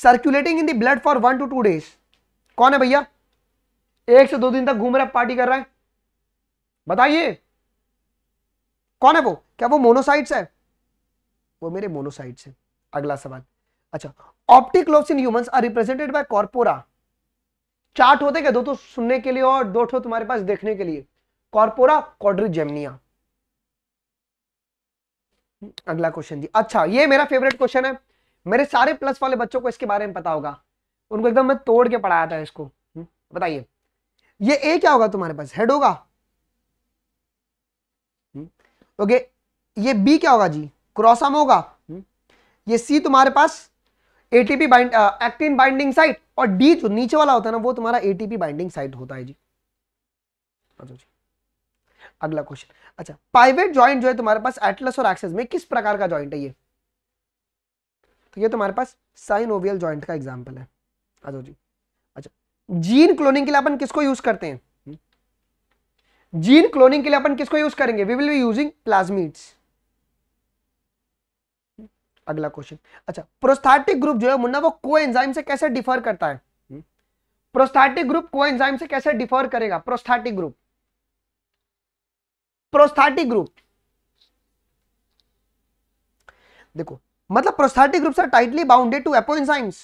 circulating in the blood for one to two days कौन है भैया एक से दो दिन तक घूम रहा है पार्टी कर रहा है बताइए कौन है वो क्या वो मोनोसाइट्स है वो मेरे मोनोसाइट्स है अगला सवाल अच्छा optic lobes in humans are represented by corpora चार्ट होते क्या दो तो सुनने के लिए और दो ठो तुम्हारे पास देखने के लिए कॉर्पोरा जेमनिया अगला क्वेश्चन जी अच्छा ये मेरा फेवरेट क्वेश्चन है मेरे सारे प्लस वाले बच्चों को इसके बारे में पता होगा उनको एकदम मैं तोड़ के पढ़ाया था इसको हम्म, बताइए ये ए क्या होगा तुम्हारे पास हेड होगा ओके हम्म, ये बी क्या होगा जी क्रॉसम होगा हम्म, ये सी तुम्हारे पास ATP bind actin binding site और डी जो नीचे वाला होता है ना वो तुम्हारा एटीपी बाइंडिंग साइट होता है जी अच्छा अगला क्वेश्चन अच्छा पाइवेट ज्वाइंट जो है तुम्हारे पास एटलस और एक्सेस में किस प्रकार का ज्वाइंट है ये तो ये तुम्हारे पास साइनोवियल ज्वाइंट का एग्जाम्पल है अच्छा जी अच्छा जीन क्लोनिंग के लिए अपन किसको यूज करते हैं जीन hmm? क्लोनिंग के लिए अपन किसको यूज करेंगे we will be using plasmids अगला क्वेश्चन अच्छा प्रोस्थाटिक ग्रुप जो है मुन्ना वो को एंजाइम से कैसे डिफर करता है प्रोस्थाटिक ग्रुप को एंजाइम से कैसे डिफर करेगा प्रोस्थाटिक ग्रुप प्रोस्थाटिक ग्रुप देखो मतलब prosthetic group sir tightly bounded to apoenzymes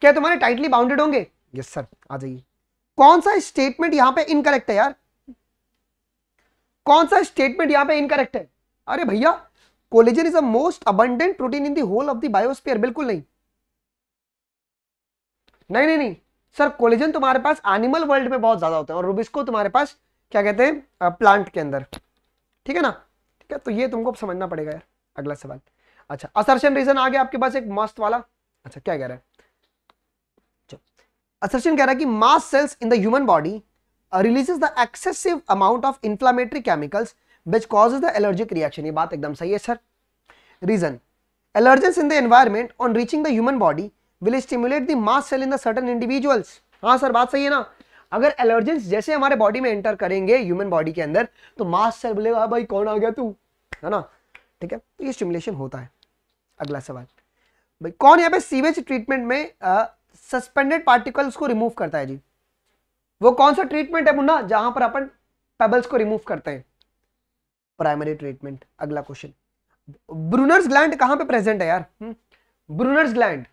क्या तुम्हारे टाइटली बाउंडेड होंगे यस सर आ जाइए कौन सा स्टेटमेंट यहां पे इनकरेक्ट है यार कौन सा स्टेटमेंट यहां पे इनकरेक्ट है अरे भैया collagen is a most abundant protein in the whole of the biosphere बिल्कुल नहीं नहीं नहीं नहीं सर कोलेजन तुम्हारे पास एनिमल वर्ल्ड में बहुत ज्यादा होता है और रूबिस्को तुम्हारे पास क्या कहते हैं प्लांट के अंदर ठीक है ना ठीक है तो ये तुमको समझना पड़ेगा यार अगला सवाल अच्छा असर्शन रीजन आ गया आपके पास एक मस्त वाला अच्छा क्या कह रहा है असर्शन कह रहा है कि mast cells in the human body releases the excessive amount of inflammatory chemicals which cause the allergic reaction ये बात एकदम सही है sir reason allergens in the environment on reaching the human body will stimulate the mast cell in the certain individuals हाँ sir बात सही है ना अगर एलर्जेंस जैसे हमारे बॉडी में एंटर करेंगे ह्यूमन बॉडी के अंदर तो मास सेल बोलेगा भाई कौन आ गया तू है ना ठीक है तो ये स्टिमुलेशन होता है अगला सवाल भाई कौन यहाँ पे सीवेज ट्रीटमेंट में सस्पेंडेड uh, पार्टिकल्स को रिमूव करता है जी वो कौन सा ट्रीटमेंट है मुन्ना जहां पर अपन पेबल्स को रिमूव करते हैं प्राइमरी ट्रीटमेंट अगला क्वेश्चन ब्रूनर्स ग्लैंड कहां पे प्रेजेंट है यार ब्रूनर्स हम्म, ग्लैंड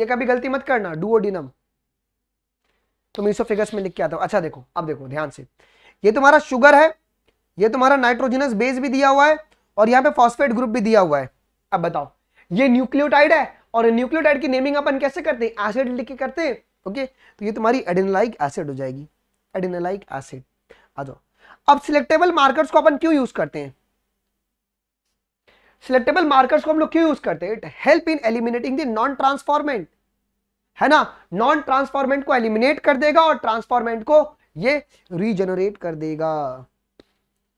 ये कभी गलती मत करना डुओडिनम तो मैं इसको फिगर्स में लिख के आता हूं अच्छा देखो अब देखो ध्यान से ये तुम्हारा शुगर है ये तुम्हारा नाइट्रोजनस बेस भी दिया हुआ है और यहां पे फॉस्फेट ग्रुप भी दिया हुआ है अब बताओ ये न्यूक्लियोटाइड है और न्यूक्लियोटाइड की नेमिंग अपन कैसे करते हैं एसिड लिख के करते हैं ओके तो ये तुम्हारी एडेनोलाइक एसिड हो जाएगी एडेनोलाइक एसिड आ जाओ अब सिलेक्टेबल मार्कर्स को अपन क्यों यूज करते हैं सिलेक्टेबल मार्कर्स को हम लोग क्यों यूज करते हैं it help in eliminating the non transformant है ना नॉन ट्रांसफॉर्मेंट को एलिमिनेट कर देगा और ट्रांसफॉर्मेंट को ये रीजनरेट कर देगा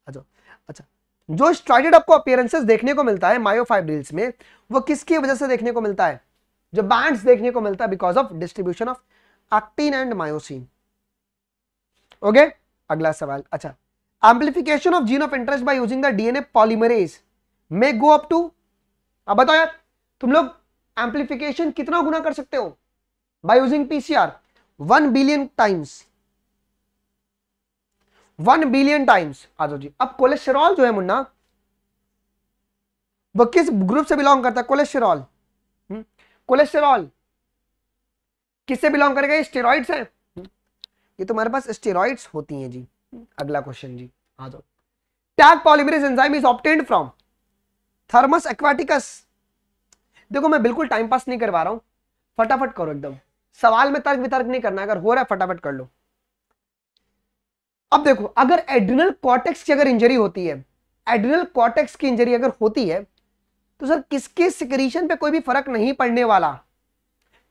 अच्छा अच्छा जो स्ट्राइडेड आपको अपियरेंसेस देखने को मिलता है मायोफाइब्रिल्स में वो किसकी वजह से देखने को मिलता है जो बैंड्स देखने को मिलता है because of distribution of actin and myosin okay अगला सवाल अच्छा amplification of gene of interest by using the DNA polymerase may go up to अब बताओ यार तुम लोग एम्पलीफिकेशन कितना गुना कर सकते हो by using PCR one billion times one billion times आ जाओ जी अब कोलेस्टेरॉल जो है मुन्ना वो किस ग्रुप से बिलोंग करता है कोलेस्टेरॉल हम्म, कोलेस्टेरॉल किससे बिलोंग करेगा ये स्टेरॉइड्स हैं ये तुम्हारे पास स्टेरॉइड्स होती हैं जी अगला क्वेश्चन जी आ जाओ Taq polymerase enzyme is obtained from Thermus aquaticus देखो मैं बिल्कुल टाइम पास नहीं करवा रहा हूं फटाफट करो एकदम सवाल में तर्क वितर्क नहीं करना अगर हो रहा है फटाफट कर लो अब देखो अगर एड्रिनल कॉर्टेक्स की अगर इंजरी होती है एड्रिनल कॉर्टेक्स की इंजरी अगर होती है तो सर किसके सिक्रीशन पे कोई भी फर्क नहीं पड़ने वाला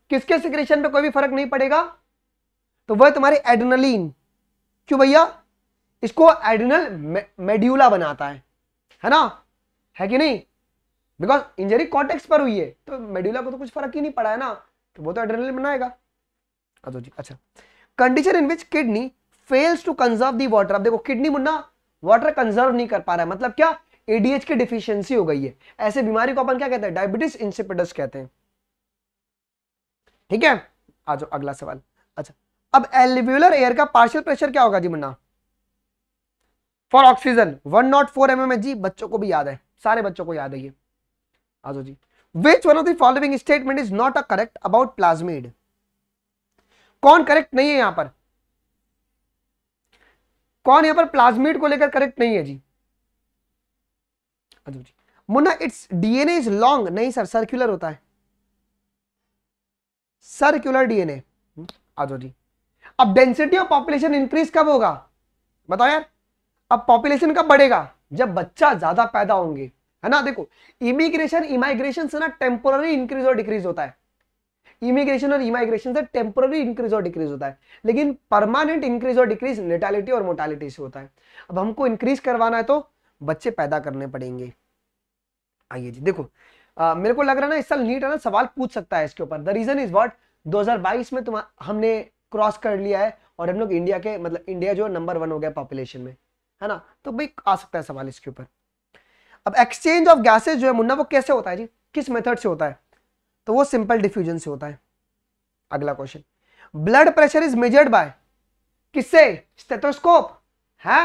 किसके सिक्रीशन पे कोई भी फर्क नहीं पड़ेगा तो वह तुम्हारी एड्रेनलिन क्यों भैया इसको एडिनल मेड्यूला बनाता है है ना है कि नहीं बिकॉज इंजरी कॉन्टेक्स पर हुई है तो मेड्यूला को तो कुछ फर्क ही नहीं पड़ा है ना तो वो तो एडिनल बनाएगा अच्छा, जी अच्छा condition in which kidney fails to conserve the water अब देखो किडनी मुन्ना वाटर कंजर्व नहीं कर पा रहा है मतलब क्या एडीएच की डिफिशियंसी हो गई है ऐसे बीमारी को अपन क्या कहते हैं डायबिटीज इंसिपिडस कहते हैं ठीक है आ जाओ अगला सवाल अच्छा अब एलिव्यूलर एयर का पार्शियल प्रेशर क्या होगा जी मुन्ना for oxygen one naught four M M जी बच्चों को भी याद है सारे बच्चों को याद है ये आज जी which one of the following statement is not a correct about plasmid कौन करेक्ट नहीं है यहां पर कौन यहां पर प्लाज्मेड को लेकर करेक्ट नहीं है जी आज जी मुन्ना इट्स डीएनए इज लॉन्ग नहीं सर सर्क्यूलर होता है सर्क्यूलर डीएनए आजो जी अब डेंसिटी ऑफ पॉपुलेशन इंक्रीज कब होगा बताओ यार अब पॉपुलेशन कब बढ़ेगा जब बच्चा ज्यादा पैदा होंगे है ना देखो इमिग्रेशन इमाइग्रेशन से ना टेम्पोररी इंक्रीज और डिक्रीज होता है इमिग्रेशन और इमाइग्रेशन से टेम्पोररी इंक्रीज और डिक्रीज होता है लेकिन परमानेंट इंक्रीज और डिक्रीज नेटालिटी और मोटालिटी से होता है अब हमको इंक्रीज करवाना है तो बच्चे पैदा करने पड़ेंगे आइए जी देखो आ, मेरे को लग रहा है ना इस साल नीट है ना सवाल पूछ सकता है इसके ऊपर द रीजन इज वॉट दो में तुम हमने क्रॉस कर लिया है और हम लोग इंडिया के मतलब इंडिया जो नंबर वन हो गया पॉपुलेशन में है ना तो भाई आ सकता है सवाल इसके ऊपर अब एक्सचेंज ऑफ गैसेज जो है मुन्ना वो कैसे होता है जी किस मेथड से होता है तो वो सिंपल डिफ्यूजन से होता है अगला question blood pressure is measured by किससे स्टेथोस्कोप है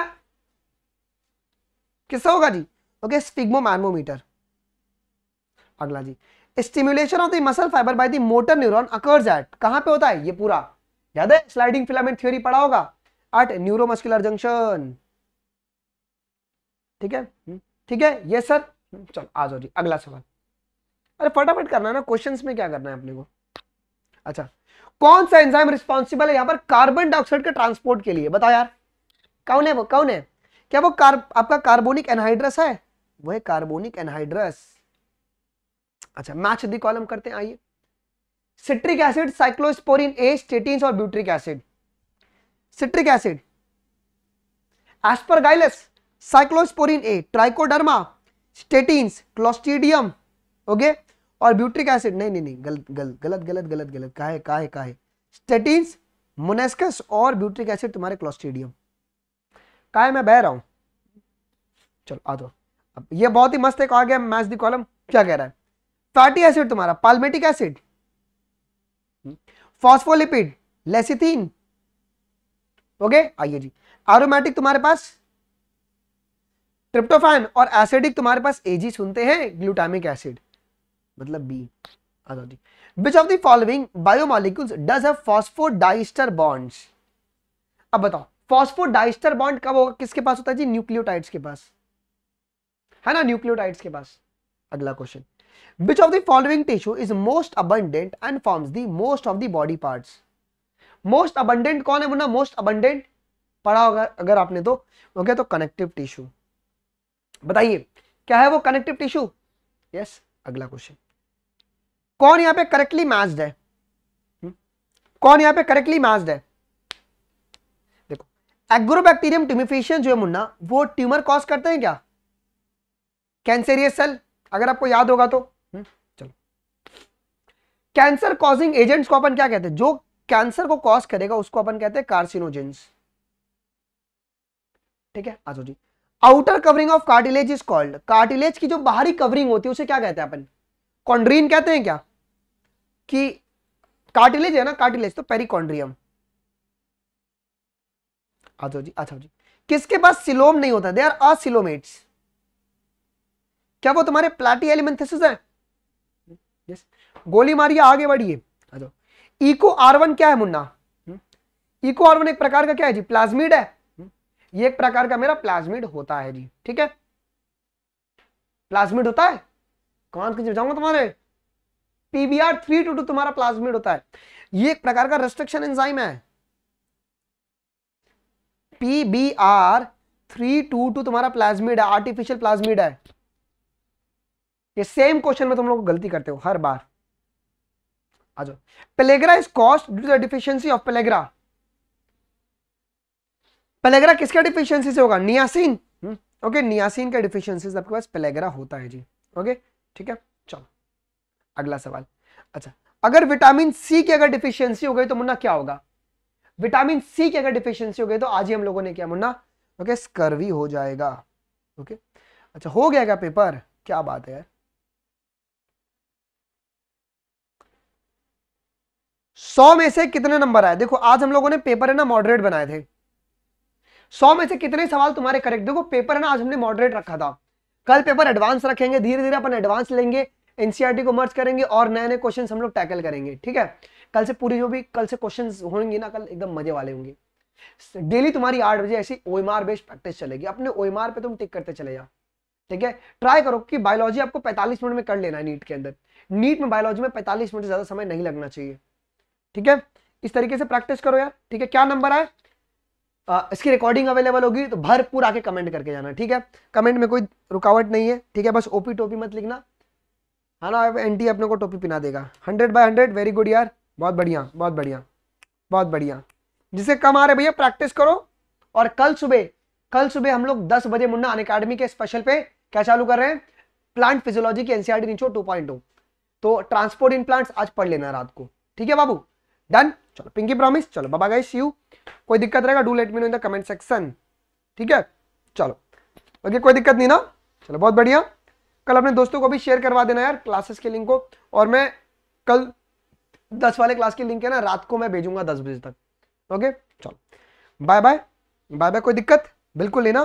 किससे होगा जी ओके स्फिग्मोमैनोमीटर अगला जी stimulation of the muscle fibre by the motor neuron occurs at कहां पे होता है ये पूरा याद है स्लाइडिंग फिलामेंट थ्योरी पढ़ा होगा एट न्यूरोमस्कुलर जंक्शन ठीक है ठीक है ये सर चलो आ जाओ जी अगला सवाल अरे फटाफट करना है ना क्वेश्चन में क्या करना है अपने को अच्छा कौन सा एंजाइम रिस्पॉन्सिबल है यहां पर कार्बन डाइऑक्साइड के ट्रांसपोर्ट के लिए बताओ यार कौन है वो कौन है क्या वो कार्ब आपका कार्बोनिक एनहाइड्रस है वो है कार्बोनिक एनहाइड्रस अच्छा मैच दी कॉलम करते हैं आइए citric acid cyclosporin A statin और butyric acid citric acid Aspergillus cyclosporin A Trichoderma statin Clostridium okay और ब्यूट्रिक एसिड नहीं नहीं नहीं गलत गलत गलत गलत गलत गलत का का है है का है स्टेटिन मोनेस्कस और ब्यूट्रिक एसिड तुम्हारे क्लोस्टिडियम है मैं बह रहा हूं चलो आ दो अब ये बहुत ही मस्त एक आ गया मैच दी कॉलम क्या कह रहा है फैटी एसिड तुम्हारा palmitic acid phospholipid lecithin okay आइए जी एरोमेटिक तुम्हारे पास ट्रिप्टोफैन और एसिडिक तुम्हारे पास एजी सुनते हैं ग्लूटामिक एसिड मतलब बी आ जाओ जी which of the following biomolecules does have phosphodiester bonds अब बताओ फॉस्फोडाइस्टर बॉन्ड कब होगा किसके पास होता है जी न्यूक्लियोटाइड्स के पास है ना न्यूक्लियोटाइड्स के पास अगला question which of the following tissue is most abundant and forms the most of the body parts most abundant कौन है मुन्ना most abundant पढ़ा होगा अगर आपने तो हो गया तो कनेक्टिव टिश्यू बताइए क्या है वो कनेक्टिव टिश्यू यस अगला क्वेश्चन कौन यहां पे करेक्टली मैच्ड है हुँ? हम्म? कौन यहां पे करेक्टली मैच्ड है देखो एग्रोबैक्टीरियम ट्यूमिफिशियन जो है मुन्ना वो ट्यूमर कॉज करते हैं क्या कैंसेरियस सेल अगर आपको याद होगा तो हम्म, चलो कैंसर कॉजिंग एजेंट्स को अपन क्या कहते हैं जो कैंसर को कॉज करेगा उसको अपन कहते हैं कार्सिनोजेंस ठीक है आजो जी outer covering of cartilage is called cartilage की जो बाहरी कवरिंग होती है उसे क्या कहते हैं अपन कॉन्ड्रीन कहते हैं क्या कि कार्टिलेज है ना कार्टिलेज तो पेरिकॉन्ड्रियम अच्छा जी अच्छा जी किसके पास सिलोम नहीं होता दे आर असिलोमेट्स क्या वो तुम्हारे प्लाटी एलिमेंथेसिस है yes. गोली मारिए आगे बढ़िए इको आर क्या है मुन्ना इको hmm? आर एक प्रकार का क्या है जी प्लाज्मिड है ये एक प्रकार का मेरा प्लाज्मिड होता है जी ठीक है प्लाज्मिड होता है कौन कुछ जाऊंगा तुम्हारे पीबीआर थ्री टू टू तुम्हारा प्लाज्मिड होता है ये एक प्रकार का रेस्ट्रिक्शन एंजाइम है पीबीआर थ्री टू टू तुम्हारा प्लाज्मिड है आर्टिफिशियल प्लाज्मिड है ये सेम क्वेश्चन में तुम लोग गलती करते हो हर बार आ जाओ pellagra is caused due to the deficiency of pellagra pellagra किसका डिफिशियंसी से होगा नियासिन ओके नियासिन का डिफिशियंसी आपके पास पेलेग्रा होता है जी ओके ठीक है चलो अगला सवाल अच्छा अगर विटामिन सी की अगर डिफिशियंसी हो गई तो मुन्ना क्या होगा विटामिन सी की अगर डिफिशियंसी हो गई तो आज ही हम लोगों ने क्या मुन्ना ओके स्कर्वी हो जाएगा ओके अच्छा हो गया क्या पेपर क्या बात है यार सौ में से कितने नंबर आए देखो आज हम लोगों ने पेपर है ना मॉडरेट बनाए थे सौ में से कितने सवाल तुम्हारे करेक्ट देखो पेपर है ना आज हमने मॉडरेट रखा था कल पेपर एडवांस रखेंगे धीरे धीरे अपन एडवांस लेंगे एनसीआरटी e को मर्ज करेंगे और नए नए क्वेश्चन हम लोग टैकल करेंगे ठीक है कल से पूरी जो भी कल से क्वेश्चन होंगे ना कल एकदम मजे वाले होंगे डेली तुम्हारी आठ बजे ऐसी ओएमआर बेस्ड प्रैक्टिस चलेगी अपने ओएमआर पे तुम टिक करते चले जाओ ठीक है ट्राई करो कि बायोलॉजी आपको 45 मिनट में कर लेना है नीट के अंदर नीट में बायोलॉजी में 45 मिनट से ज्यादा समय नहीं लगना चाहिए ठीक है इस तरीके से प्रैक्टिस करो यार ठीक है क्या नंबर आए इसकी रिकॉर्डिंग अवेलेबल होगी तो भरपूर आके कमेंट करके जाना ठीक है कमेंट में कोई रुकावट नहीं है ठीक है बस ओपी टोपी मत लिखना है ना एन अपने को टोपी पिना देगा hundred by hundred very good यार बहुत बढ़िया बहुत बढ़िया बहुत बढ़िया जिसे कम आ रहे भैया प्रैक्टिस करो और कल सुबह कल सुबह हम लोग दस बजे मुन्ना अन अकेडमी के स्पेशल पे क्या चालू कर रहे हैं प्लांट फिजियोलॉजी की एनसीआर नीचो टू पॉइंट टू तो ट्रांसपोर्ट इन प्लांट्स आज पढ़ लेना रात को ठीक है बाबू डन चलो पिंकी प्रॉमिस चलो बाबा गाइस यू कोई दिक्कत रहेगा do let me know in the comment section ठीक है चलो ओके कोई दिक्कत नहीं ना चलो बहुत बढ़िया कल अपने दोस्तों को भी शेयर करवा देना यार क्लासेस के लिंक को और मैं कल दस वाले क्लास की लिंक है ना रात को मैं भेजूंगा दस बजे तक ओके चलो बाय बाय बाय बाय कोई दिक्कत बिल्कुल लेना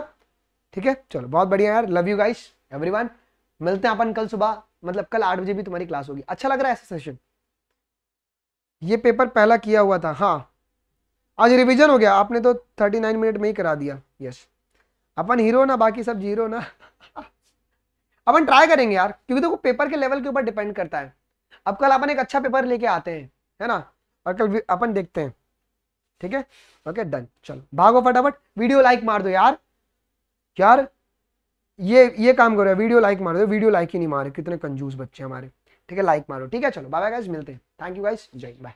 ठीक है चलो बहुत बढ़िया यार लव यू गाइस एवरीवन मिलते हैं अपन कल सुबह मतलब कल आठ बजे भी तुम्हारी क्लास होगी अच्छा लग रहा है ऐसा सेशन ये पेपर पहला किया हुआ था हाँ आज रिवीजन हो गया आपने तो थर्टी नाइन मिनट में ही करा दिया यस अपन हीरो ना बाकी सब जीरो ना अपन ट्राई करेंगे यार क्योंकि देखो तो पेपर के लेवल के ऊपर डिपेंड करता है अब कल अपन एक अच्छा पेपर लेके आते हैं है ना और कल अपन देखते हैं ठीक है ओके डन चलो भागो फटाफट वीडियो लाइक मार दो यार यार ये ये काम करो वीडियो लाइक मार दो वीडियो लाइक ही नहीं मारे कितने कंजूस बच्चे हमारे ठीक है लाइक मारो ठीक है चलो बाय गाइज मिलते हैं थैंक यू गाइज जय बाय